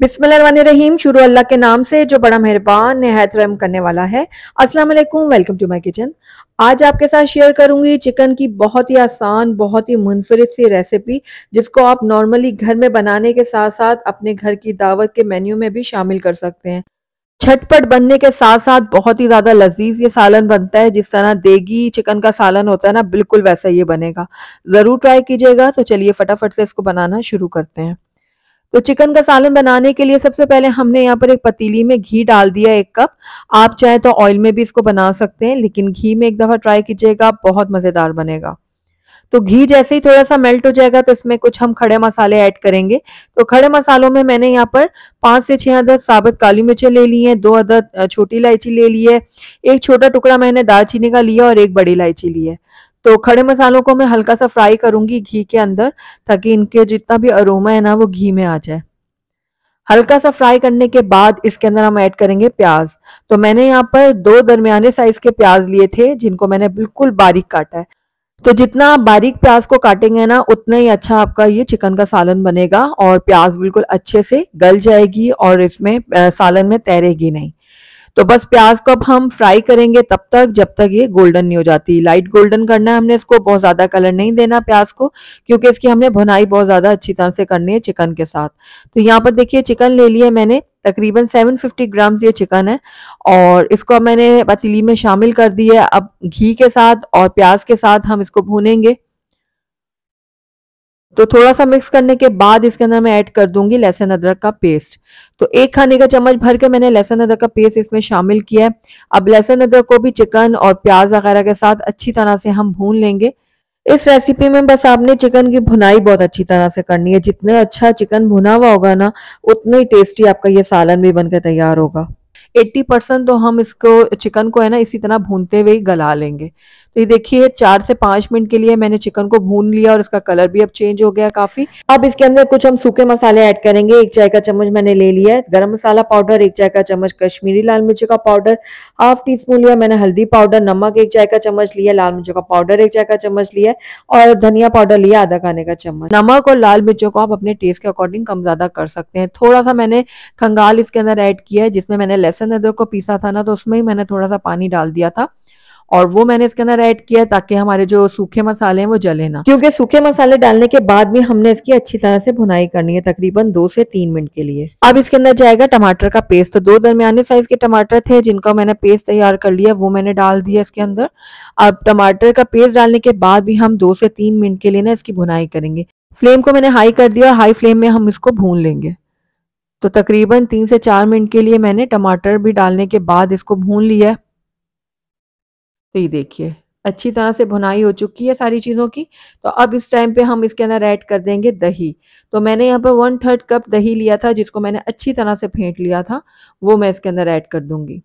बिस्मिल्लाम शुरू अल्लाह के नाम से जो बड़ा मेहरबान नहायत रहम करने वाला है अस्सलाम वालेकुम वेलकम टू माय किचन आज आपके साथ शेयर करूंगी चिकन की बहुत ही आसान बहुत ही मुनफरद सी रेसिपी जिसको आप नॉर्मली घर में बनाने के साथ साथ अपने घर की दावत के मेन्यू में भी शामिल कर सकते हैं छटपट बनने के साथ साथ बहुत ही ज्यादा लजीज ये सालन बनता है जिस तरह देगी चिकन का सालन होता है ना बिल्कुल वैसा ये बनेगा जरूर ट्राई कीजिएगा तो चलिए फटाफट से इसको बनाना शुरू करते हैं तो चिकन का सालन बनाने के लिए सबसे पहले हमने यहाँ पर एक पतीली में घी डाल दिया एक कप आप चाहे तो ऑयल में भी इसको बना सकते हैं लेकिन घी में एक दफ़ा ट्राई कीजिएगा बहुत मज़ेदार बनेगा तो घी जैसे ही थोड़ा सा मेल्ट हो जाएगा तो इसमें कुछ हम खड़े मसाले ऐड करेंगे तो खड़े मसालों में मैंने यहाँ पर पांच से छह अदद साबुत काली मिर्चें ले ली हैं दो अदद छोटी इलायची ले ली है एक छोटा टुकड़ा मैंने दालचीनी का लिया और एक बड़ी इलायची ली है तो खड़े मसालों को मैं हल्का सा फ्राई करूंगी घी के अंदर ताकि इनके जितना भी अरोमा है ना वो घी में आ जाए हल्का सा फ्राई करने के बाद इसके अंदर हम ऐड करेंगे प्याज तो मैंने यहाँ पर दो दरमियाने साइज के प्याज लिए थे जिनको मैंने बिल्कुल बारीक काटा है तो जितना आप बारीक प्याज को काटेंगे ना उतना ही अच्छा आपका ये चिकन का सालन बनेगा और प्याज बिल्कुल अच्छे से गल जाएगी और इसमें सालन में तैरेगी नहीं तो बस प्याज को अब हम फ्राई करेंगे तब तक जब तक ये गोल्डन नहीं हो जाती लाइट गोल्डन करना है हमने इसको बहुत ज़्यादा कलर नहीं देना प्याज को क्योंकि इसकी हमने भुनाई बहुत ज़्यादा अच्छी तरह से करनी है चिकन के साथ तो यहाँ पर देखिए चिकन ले लिया मैंने तकरीबन 750 ग्राम ये चिकन है और इसको मैंने पतीली में शामिल कर दिया अब घी के साथ और प्याज के साथ हम इसको भूनेंगे तो थोड़ा सा मिक्स करने के बाद इसके अंदर मैं ऐड कर दूंगी लहसुन अदरक का पेस्ट तो एक खाने का चम्मच भर के मैंने लहसुन अदरक का पेस्ट इसमें शामिल किया है अब लहसुन अदरक को भी चिकन और प्याज वगैरह के साथ अच्छी तरह से हम भून लेंगे इस रेसिपी में बस आपने चिकन की भुनाई बहुत अच्छी तरह से करनी है जितने अच्छा चिकन भुना हुआ होगा ना उतना ही टेस्टी आपका ये सालन भी बनकर तैयार होगा 80 परसेंट तो हम इसको चिकन को है ना इसी तरह भूनते हुए ही गला लेंगे ये देखिए चार से पांच मिनट के लिए मैंने चिकन को भून लिया और इसका कलर भी अब चेंज हो गया काफी अब इसके अंदर कुछ हम सूखे मसाले ऐड करेंगे एक चाय का चम्मच मैंने ले लिया है गर्म मसाला पाउडर एक चाय का चम्मच कश्मीरी लाल मिर्च का पाउडर हाफ टी स्पून लिया मैंने हल्दी पाउडर नमक एक चाय का चम्मच लिया लाल मिर्चों का पाउडर एक चाय का चम्मच लिया और धनिया पाउडर लिया आधा खाने का चम्मच नमक और लाल मिर्चों को आप अपने टेस्ट के अकॉर्डिंग कम ज्यादा कर सकते हैं थोड़ा सा मैंने खंगाल इसके अंदर एड किया है जिसमें मैंने लहसन अदरक को पीसा था ना तो उसमें ही मैंने थोड़ा सा पानी डाल दिया था और वो मैंने इसके अंदर ऐड किया ताकि हमारे जो सूखे मसाले हैं वो जले ना क्योंकि सूखे मसाले डालने के बाद भी हमने इसकी अच्छी तरह से भुनाई करनी है तकरीबन दो से तीन मिनट के लिए अब इसके अंदर जाएगा टमाटर का पेस्ट तो दो दरमियाने साइज के टमाटर थे जिनका मैंने पेस्ट तैयार कर लिया वो मैंने डाल दिया इसके अंदर अब टमाटर का पेस्ट डालने के बाद भी हम दो से तीन मिनट के लिए ना इसकी भुनाई करेंगे फ्लेम को मैंने हाई कर दिया और हाई फ्लेम में हम इसको भून लेंगे तो तकरीबन तीन से चार मिनट के लिए मैंने टमाटर भी डालने के बाद इसको भून लिया तो ये देखिए अच्छी तरह से भुनाई हो चुकी है सारी चीज़ों की तो अब इस टाइम पे हम इसके अंदर ऐड कर देंगे दही तो मैंने यहाँ पर वन थर्ड कप दही लिया था जिसको मैंने अच्छी तरह से फेंट लिया था वो मैं इसके अंदर ऐड कर दूंगी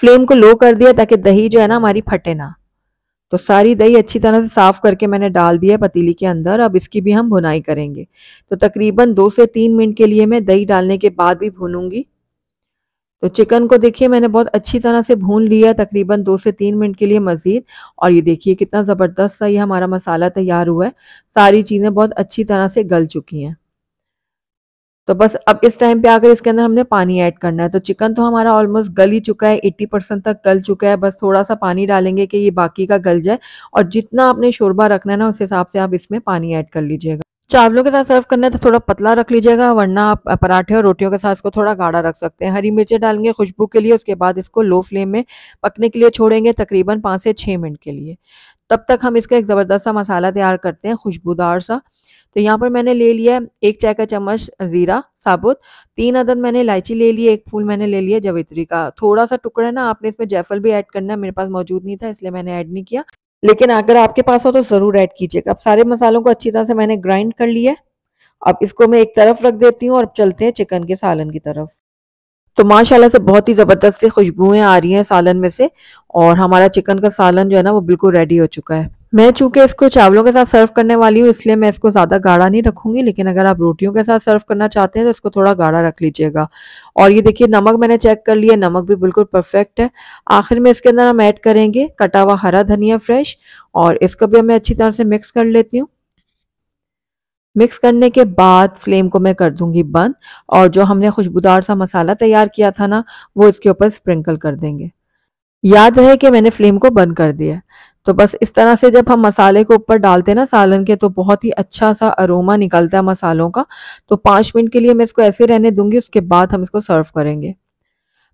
फ्लेम को लो कर दिया ताकि दही जो है ना हमारी फटे ना तो सारी दही अच्छी तरह से साफ करके मैंने डाल दिया पतीली के अंदर अब इसकी भी हम भुनाई करेंगे तो तकरीबन दो से तीन मिनट के लिए मैं दही डालने के बाद भी भूनूंगी तो चिकन को देखिए मैंने बहुत अच्छी तरह से भून लिया तकरीबन दो से तीन मिनट के लिए मज़ीद और ये देखिए कितना ज़बरदस्त सा ये हमारा मसाला तैयार हुआ है सारी चीज़ें बहुत अच्छी तरह से गल चुकी हैं तो बस अब इस टाइम पे आकर इसके अंदर हमने पानी ऐड करना है तो चिकन तो हमारा ऑलमोस्ट गल ही चुका है एट्टी परसेंट तक गल चुका है बस थोड़ा सा पानी डालेंगे कि ये बाकी का गल जाए और जितना आपने शोरबा रखना है ना उस हिसाब से आप इसमें पानी ऐड कर लीजिएगा चावलों के साथ सर्व करना है तो थोड़ा पतला रख लीजिएगा वरना आप पराठे और रोटियों के साथ इसको थोड़ा गाढ़ा रख सकते हैं हरी मिर्चें डालेंगे खुशबू के लिए उसके बाद इसको लो फ्लेम में पकने के लिए छोड़ेंगे तकरीबन पाँच से छः मिनट के लिए तब तक हम इसका एक ज़बरदस्त सा मसाला तैयार करते हैं खुशबूदार सा तो यहाँ पर मैंने ले लिया एक चाय का चम्मच ज़ीरा साबुत तीन अदद मैंने इलायची ले ली एक फूल मैंने ले लिया जवित्री का थोड़ा सा टुकड़ा ना आपने इसमें जयफल भी ऐड करना है मेरे पास मौजूद नहीं था इसलिए मैंने ऐड नहीं किया लेकिन अगर आपके पास हो तो ज़रूर ऐड कीजिएगा अब सारे मसालों को अच्छी तरह से मैंने ग्राइंड कर लिया है अब इसको मैं एक तरफ रख देती हूँ और अब चलते हैं चिकन के सालन की तरफ तो माशाल्लाह से बहुत ही ज़बरदस्त सी खुशबुएं आ रही हैं सालन में से और हमारा चिकन का सालन जो है ना वो बिल्कुल रेडी हो चुका है मैं चूंकि इसको चावलों के साथ सर्व करने वाली हूँ इसलिए मैं इसको ज़्यादा गाढ़ा नहीं रखूंगी लेकिन अगर आप रोटियों के साथ सर्व करना चाहते हैं तो इसको थोड़ा गाढ़ा रख लीजिएगा और ये देखिए नमक मैंने चेक कर लिया नमक भी बिल्कुल परफेक्ट है आखिर में इसके अंदर हम ऐड करेंगे कटा हुआ हरा धनिया फ्रेश और इसको भी मैं अच्छी तरह से मिक्स कर लेती हूँ मिक्स करने के बाद फ्लेम को मैं कर दूंगी बंद और जो हमने खुशबूदार सा मसाला तैयार किया था ना वो इसके ऊपर स्प्रिंकल कर देंगे याद रहे कि मैंने फ्लेम को बंद कर दिया तो बस इस तरह से जब हम मसाले को ऊपर डालते हैं ना सालन के तो बहुत ही अच्छा सा अरोमा निकलता है मसालों का तो पाँच मिनट के लिए मैं इसको ऐसे रहने दूंगी उसके बाद हम इसको सर्व करेंगे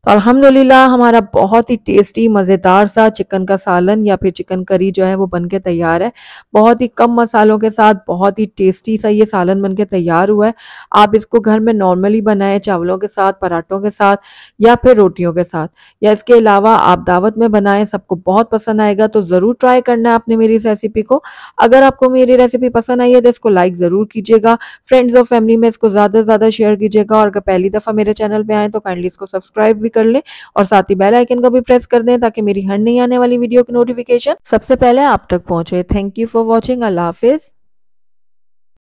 तो अल्हम्दुलिल्लाह हमारा बहुत ही टेस्टी मज़ेदार सा चिकन का सालन या फिर चिकन करी जो है वो बन के तैयार है बहुत ही कम मसालों के साथ बहुत ही टेस्टी सा ये सालन बन के तैयार हुआ है आप इसको घर में नॉर्मली बनाएं चावलों के साथ पराठों के साथ या फिर रोटियों के साथ या इसके अलावा आप दावत में बनाएं सबको बहुत पसंद आएगा तो ज़रूर ट्राई करना है आपने मेरी इस रेसिपी को अगर आपको मेरी रेसिपी पसंद आई है तो इसको लाइक ज़रूर कीजिएगा फ्रेंड्स और फैमिली में इसको ज़्यादा से ज़्यादा शेयर कीजिएगा और अगर पहली दफ़ा मेरे चैनल पर आए तो काइंडली इसको सब्सक्राइब भी कर ले और साथ ही बेल आइकन को भी प्रेस कर दें ताकि मेरी हर नई आने वाली वीडियो की नोटिफिकेशन सबसे पहले आप तक पहुंचे थैंक यू फॉर वॉचिंग अल्लाह हाफिज़